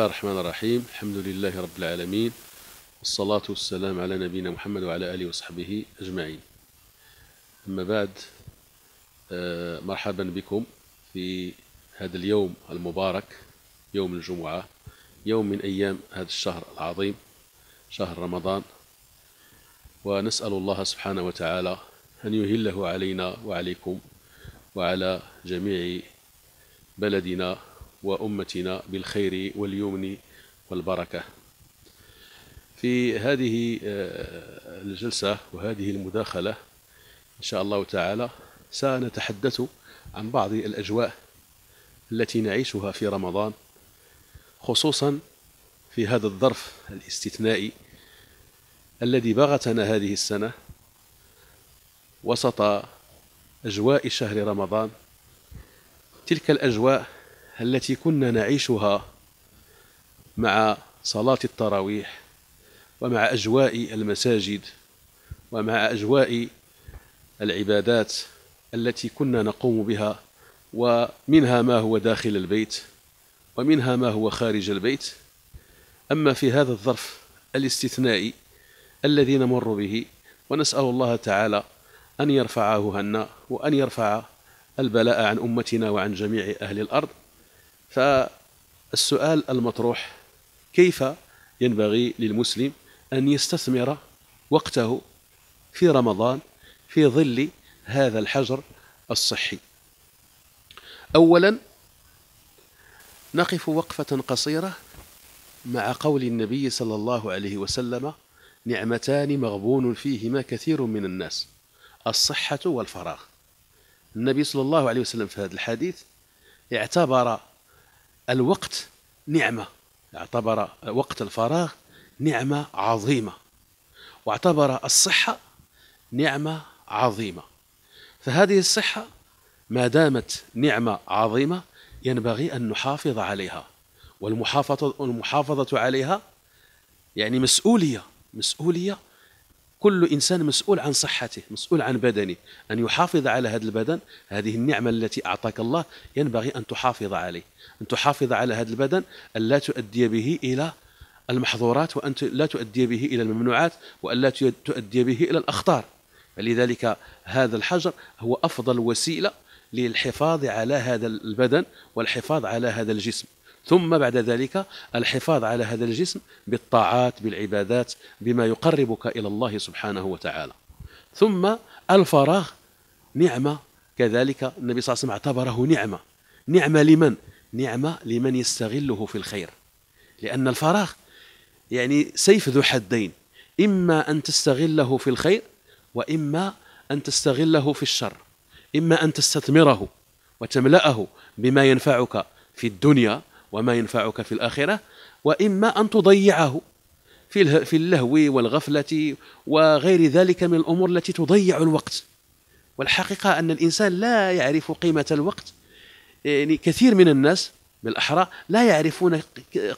الله الرحمن الرحيم الحمد لله رب العالمين والصلاة والسلام على نبينا محمد وعلى آله وصحبه أجمعين أما بعد آه، مرحبا بكم في هذا اليوم المبارك يوم الجمعة يوم من أيام هذا الشهر العظيم شهر رمضان ونسأل الله سبحانه وتعالى أن يهله علينا وعليكم وعلى جميع بلدنا وأمتنا بالخير واليمن والبركة في هذه آه، الجلسة وهذه المداخلة إن شاء الله تعالى سنتحدث عن بعض الأجواء التي نعيشها في رمضان خصوصا في هذا الظرف الاستثنائي الذي باغتنا هذه السنة وسط أجواء شهر رمضان تلك الأجواء التي كنا نعيشها مع صلاة التراويح ومع أجواء المساجد ومع أجواء العبادات التي كنا نقوم بها ومنها ما هو داخل البيت ومنها ما هو خارج البيت أما في هذا الظرف الاستثنائي الذي نمر به ونسأل الله تعالى أن يرفعه عنا وأن يرفع البلاء عن أمتنا وعن جميع أهل الأرض فالسؤال المطروح كيف ينبغي للمسلم أن يستثمر وقته في رمضان في ظل هذا الحجر الصحي أولا نقف وقفة قصيرة مع قول النبي صلى الله عليه وسلم نعمتان مغبون فيهما كثير من الناس الصحة والفراغ النبي صلى الله عليه وسلم في هذا الحديث اعتبر الوقت نعمة اعتبر وقت الفراغ نعمة عظيمة واعتبر الصحة نعمة عظيمة فهذه الصحة ما دامت نعمة عظيمة ينبغي أن نحافظ عليها والمحافظة, عليها يعني مسؤولية مسؤولية كل إنسان مسؤول عن صحته مسؤول عن بدنه أن يحافظ على هذا البدن هذه النعمة التي أعطاك الله ينبغي أن تحافظ عليه أن تحافظ على هذا البدن أن لا تؤدي به إلى المحظورات وأن لا تؤدي به إلى الممنوعات وأن لا تؤدي به إلى الأخطار فلذلك هذا الحجر هو أفضل وسيلة للحفاظ على هذا البدن والحفاظ على هذا الجسم ثم بعد ذلك الحفاظ على هذا الجسم بالطاعات بالعبادات بما يقربك الى الله سبحانه وتعالى ثم الفراغ نعمه كذلك النبي صلى الله عليه وسلم اعتبره نعمه نعمه لمن نعمه لمن يستغله في الخير لان الفراغ يعني سيف ذو حدين اما ان تستغله في الخير واما ان تستغله في الشر اما ان تستثمره وتملاه بما ينفعك في الدنيا وما ينفعك في الآخرة وإما أن تضيعه في في اللهو والغفلة وغير ذلك من الأمور التي تضيع الوقت والحقيقة أن الإنسان لا يعرف قيمة الوقت يعني كثير من الناس بالأحرى لا يعرفون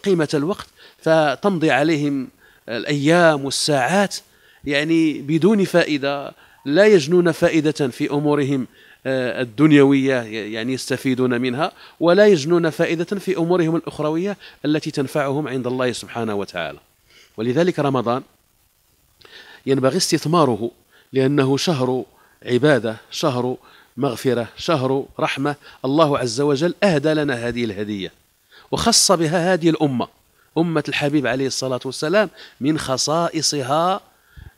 قيمة الوقت فتمضي عليهم الأيام والساعات يعني بدون فائدة لا يجنون فائدة في أمورهم آه، الدنيوية يعني يستفيدون منها ولا يجنون فائدة في أمورهم الأخروية التي تنفعهم عند الله سبحانه وتعالى ولذلك رمضان ينبغي استثماره لأنه شهر عبادة شهر مغفرة شهر رحمة الله عز وجل أهدى لنا هذه الهدية وخص بها هذه الأمة أمة الحبيب عليه الصلاة والسلام من خصائصها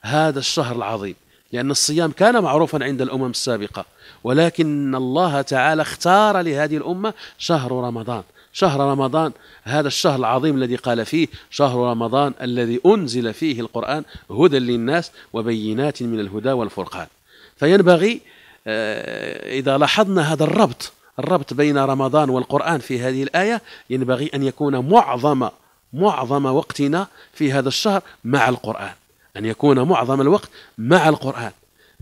هذا الشهر العظيم لأن الصيام كان معروفا عند الأمم السابقة ولكن الله تعالى اختار لهذه الأمة شهر رمضان شهر رمضان هذا الشهر العظيم الذي قال فيه شهر رمضان الذي أنزل فيه القرآن هدى للناس وبينات من الهدى والفرقان فينبغي آه، إذا لاحظنا هذا الربط الربط بين رمضان والقرآن في هذه الآية ينبغي أن يكون معظم معظم وقتنا في هذا الشهر مع القرآن أن يكون معظم الوقت مع القرآن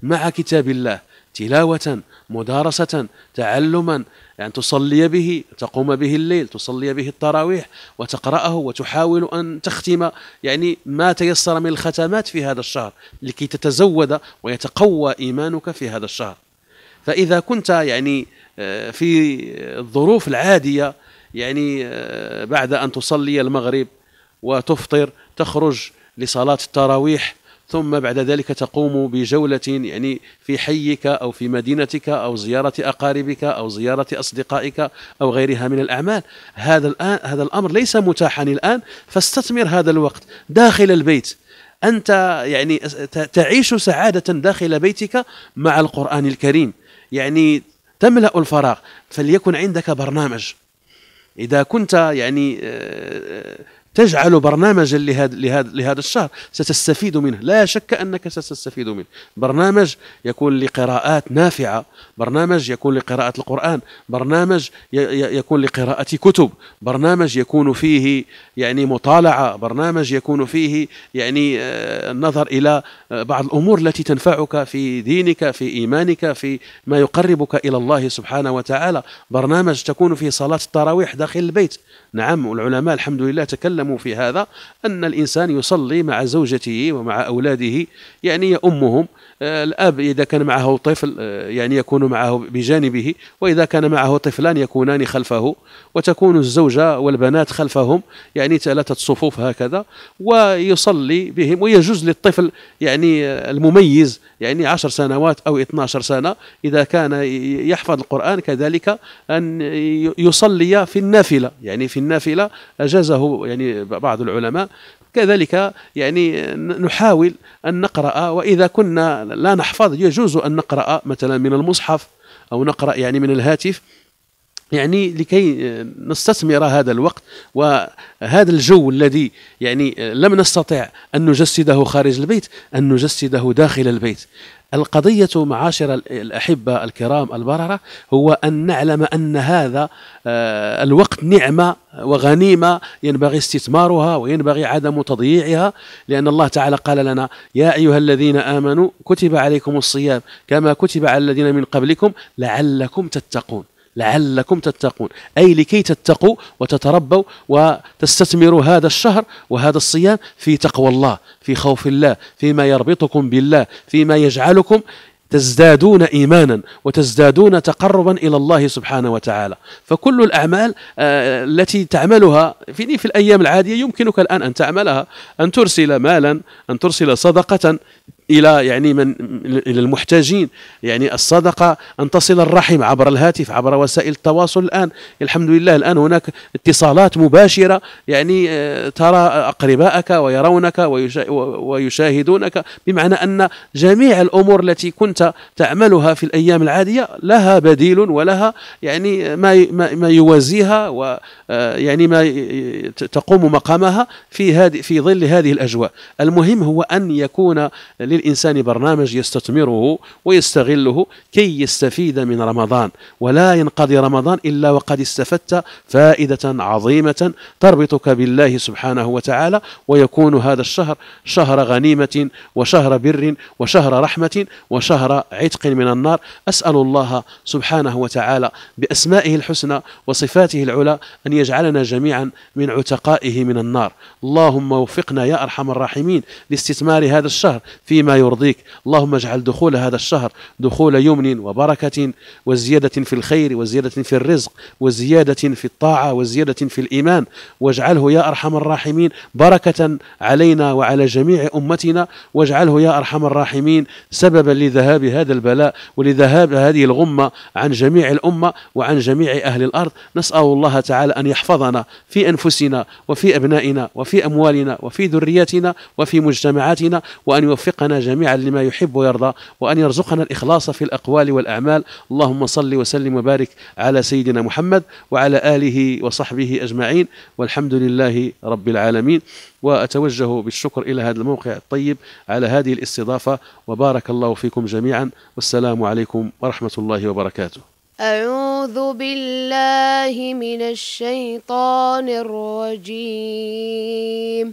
مع كتاب الله تلاوة مدارسة تعلما أن تصلي به تقوم به الليل تصلي به التراويح وتقرأه وتحاول أن تختم يعني ما تيسر من الختامات في هذا الشهر لكي تتزود ويتقوى إيمانك في هذا الشهر فإذا كنت يعني آه، في الظروف العادية يعني آه، بعد أن تصلي المغرب وتفطر تخرج لصلاة التراويح ثم بعد ذلك تقوم بجولة يعني في حيك أو في مدينتك أو زيارة أقاربك أو زيارة أصدقائك أو غيرها من الأعمال هذا الآن هذا الأمر ليس متاحا الآن فاستثمر هذا الوقت داخل البيت أنت يعني تعيش سعادة داخل بيتك مع القرآن الكريم يعني تملأ الفراغ فليكن عندك برنامج إذا كنت يعني آه، آه، تجعل برنامجا لهذا لهذا لهذا الشهر ستستفيد منه لا شك انك ستستفيد منه برنامج يكون لقراءات نافعه برنامج يكون لقراءه القران برنامج يكون لقراءه كتب برنامج يكون فيه يعني مطالعه برنامج يكون فيه يعني النظر آه، الى آه، بعض الامور التي تنفعك في دينك في ايمانك في ما يقربك الى الله سبحانه وتعالى برنامج تكون فيه صلاه التراويح داخل البيت نعم والعلماء الحمد لله تكلم تكلموا في هذا أن الإنسان يصلي مع زوجته ومع أولاده يعني أمهم آه، الأب إذا كان معه طفل آه، يعني يكون معه بجانبه وإذا كان معه طفلان يكونان خلفه وتكون الزوجة والبنات خلفهم يعني ثلاثة صفوف هكذا ويصلي بهم ويجوز للطفل يعني آه، المميز يعني عشر سنوات أو 12 سنة إذا كان يحفظ القرآن كذلك أن يصلي في النافلة يعني في النافلة أجازه يعني بعض العلماء كذلك يعني نحاول أن نقرأ وإذا كنا لا نحفظ يجوز أن نقرأ مثلا من المصحف أو نقرأ يعني من الهاتف يعني لكي نستثمر هذا الوقت وهذا الجو الذي يعني لم نستطع ان نجسده خارج البيت ان نجسده داخل البيت القضية معاشر الأحبة الكرام البررة هو أن نعلم أن هذا آه، الوقت نعمة وغنيمة ينبغي استثمارها وينبغي عدم تضييعها لأن الله تعالى قال لنا يا أيها الذين آمنوا كتب عليكم الصيام كما كتب على الذين من قبلكم لعلكم تتقون لعلكم تتقون أي لكي تتقوا وتتربوا وتستثمروا هذا الشهر وهذا الصيام في تقوى الله في خوف الله فيما يربطكم بالله فيما يجعلكم تزدادون ايمانا وتزدادون تقربا الى الله سبحانه وتعالى فكل الاعمال آه، التي تعملها في في الايام العاديه يمكنك الان ان تعملها ان ترسل مالا ان ترسل صدقه الى يعني من الى المحتاجين يعني الصدقه ان تصل الرحم عبر الهاتف عبر وسائل التواصل الان الحمد لله الان هناك اتصالات مباشره يعني آه، ترى اقربائك ويرونك ويشاهدونك بمعنى ان جميع الامور التي كنت تعملها في الايام العاديه لها بديل ولها يعني ما ما يوازيها ويعني آه، ما تقوم مقامها في هذه في ظل هذه الاجواء المهم هو ان يكون لل للإنسان برنامج يستثمره ويستغله كي يستفيد من رمضان ولا ينقضي رمضان إلا وقد استفدت فائدة عظيمة تربطك بالله سبحانه وتعالى ويكون هذا الشهر شهر غنيمة وشهر بر وشهر رحمة وشهر عتق من النار أسأل الله سبحانه وتعالى بأسمائه الحسنى وصفاته العلى أن يجعلنا جميعا من عتقائه من النار اللهم وفقنا يا أرحم الراحمين لاستثمار هذا الشهر فيما ما يرضيك اللهم اجعل دخول هذا الشهر دخول يمن وبركة وزيادة في الخير وزيادة في الرزق وزيادة في الطاعة وزيادة في الإيمان واجعله يا أرحم الراحمين بركة علينا وعلى جميع أمتنا واجعله يا أرحم الراحمين سببا لذهاب هذا البلاء ولذهاب هذه الغمة عن جميع الأمة وعن جميع أهل الأرض نسأل الله تعالى أن يحفظنا في أنفسنا وفي أبنائنا وفي أموالنا وفي ذرياتنا وفي مجتمعاتنا وأن يوفقنا ويرزقنا جميعا لما يحب ويرضى وأن يرزقنا الإخلاص في الأقوال والأعمال اللهم صل وسلم وبارك على سيدنا محمد وعلى آله وصحبه أجمعين والحمد لله رب العالمين وأتوجه بالشكر إلى هذا الموقع الطيب على هذه الاستضافة وبارك الله فيكم جميعا والسلام عليكم ورحمة الله وبركاته أعوذ بالله من الشيطان الرجيم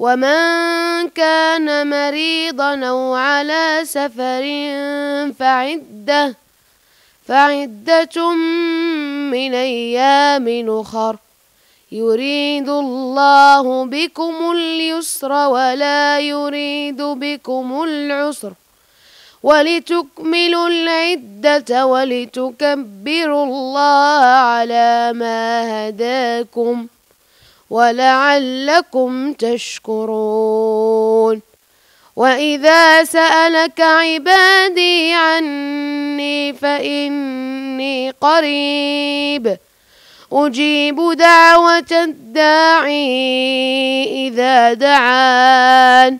ومن كان مريضا أو على سفر فعدة فعدة من أيام أخر يريد الله بكم اليسر ولا يريد بكم العسر ولتكملوا العدة ولتكبروا الله على ما هداكم ۖ ولعلكم تشكرون وإذا سألك عبادي عني فإني قريب أجيب دعوة الداعي إذا دعان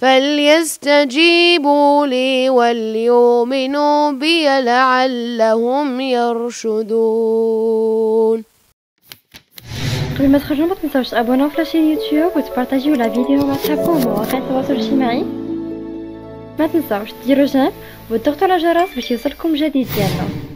فليستجيبوا لي وليؤمنوا بي لعلهم يرشدون قبل ما تخرجوا ما تنساوش تابوناو في لاشين يوتيوب وتبارطاجيو لا فيديو مع صحابكم ومواقع التواصل الاجتماعي ما تنساوش ديروا جيم وتضغطوا على الجرس باش يوصلكم جديد ديالنا